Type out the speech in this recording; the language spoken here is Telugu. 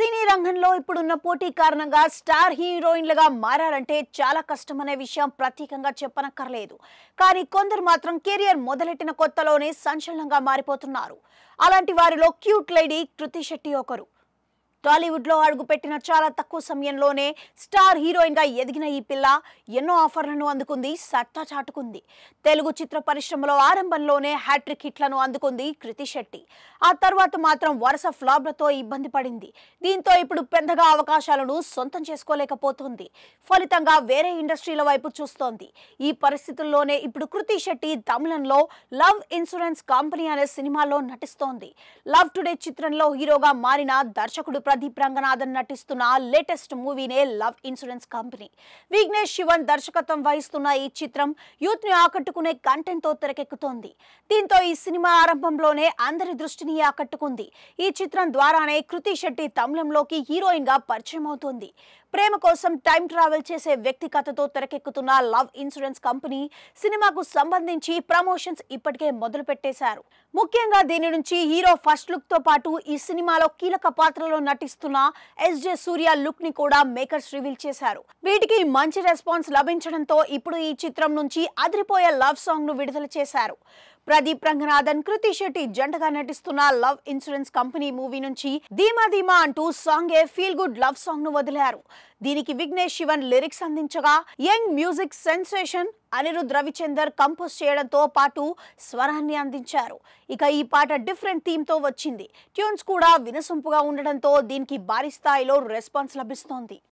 సినీ రంగంలో ఇప్పుడున్న పోటీ కారణంగా స్టార్ హీరోయిన్లుగా మారాలంటే చాలా కష్టమనే విషయం ప్రత్యేకంగా చెప్పనక్కర్లేదు కానీ కొందరు మాత్రం కెరియర్ మొదలెట్టిన కొత్తలోనే సంచలనంగా మారిపోతున్నారు అలాంటి వారిలో క్యూట్ లేడీ కృతి శెట్టి ఒకరు టాలీవుడ్లో అడుగుపెట్టిన చాలా తక్కువ సమయంలోనే స్టార్ హీరోయిన్ గా ఎదిగిన ఈ పిల్ల ఎన్నో ఆఫర్లను అందుకుంది సత్తా చాటుకుంది తెలుగు చిత్ర పరిశ్రమలో ఆరంభంలోనే హ్యాట్రిక్ హిట్లను అందుకుంది కృతి శెట్టి ఆ తర్వాత మాత్రం వరుస ఫ్లాప్లతో ఇబ్బంది పడింది దీంతో ఇప్పుడు పెద్దగా అవకాశాలను సొంతం చేసుకోలేకపోతుంది ఫలితంగా వేరే ఇండస్ట్రీల వైపు చూస్తోంది ఈ పరిస్థితుల్లోనే ఇప్పుడు కృతి శెట్టి తమిళంలో లవ్ ఇన్సూరెన్స్ కంపెనీ అనే సినిమాలో నటిస్తోంది లవ్ టుడే చిత్రంలో హీరోగా మారిన దర్శకుడు ప్రదీప్ రంగనాథన్ నటిస్తున్న లేటెస్ట్ మూవీనే love insurance company Vignesh Shivan దర్శకత్వం వహిస్తున్న ఈ చిత్రం యూత్ ని ఆకట్టుకునే కంటెంట్ తో తెరకెక్కుతోంది దీంతో ఈ సినిమా ఆరంభంలోనే అందరి దృష్టిని ఆకట్టుకుంది ఈ చిత్రం ద్వారానే కృతి శెట్టి తమిళంలోకి హీరోయిన్ గా పరిచయం అవుతోంది ప్రేమ కోసం టైం ట్రావెల్ చేసే వ్యక్తి కథతో తెరకెక్కుతున్న లవ్ ఇన్సూరెన్స్ కంపెనీ సినిమాకు సంబంధించి ప్రమోషన్స్ ఇప్పటికే మొదలు పెట్టేశారు ముఖ్యంగా దీని నుంచి హీరో ఫస్ట్ లుక్ తో పాటు ఈ సినిమాలో కీలక పాత్రలో నటి నటిస్తున్న ఎస్జే సూర్య లుక్ ని కూడా మేకర్స్ రివీల్ చేశారు వీటికి మంచి రెస్పాన్స్ లభించడంతో ఇప్పుడు ఈ చిత్రం నుంచి అదిరిపోయే లవ్ సాంగ్ ను విడుదల చేశారు ప్రదీప్ రంగనాథన్ కృతి శెట్టి జంటగా నటిస్తున్న లవ్ ఇన్సూరెన్స్ కంపెనీ మూవీ నుంచి ధీమా ధీమా అంటూ song a feel good love song ను వదిలారు దీనికి విఘ్నేష్ శివన్ లిరిక్స్ అందించగా young music sensation Anirudh Ravichander compose చేయడంతో పాటు స్వరాన్ని అందించారు ఇక ఈ పాట డిఫరెంట్ థీమ్తో వచ్చింది ట్యూన్స్ కూడా వినసొంపుగా ఉండడంతో దీనికి భారీ స్థాయిలో రెస్పాన్స్ లభిస్తోంది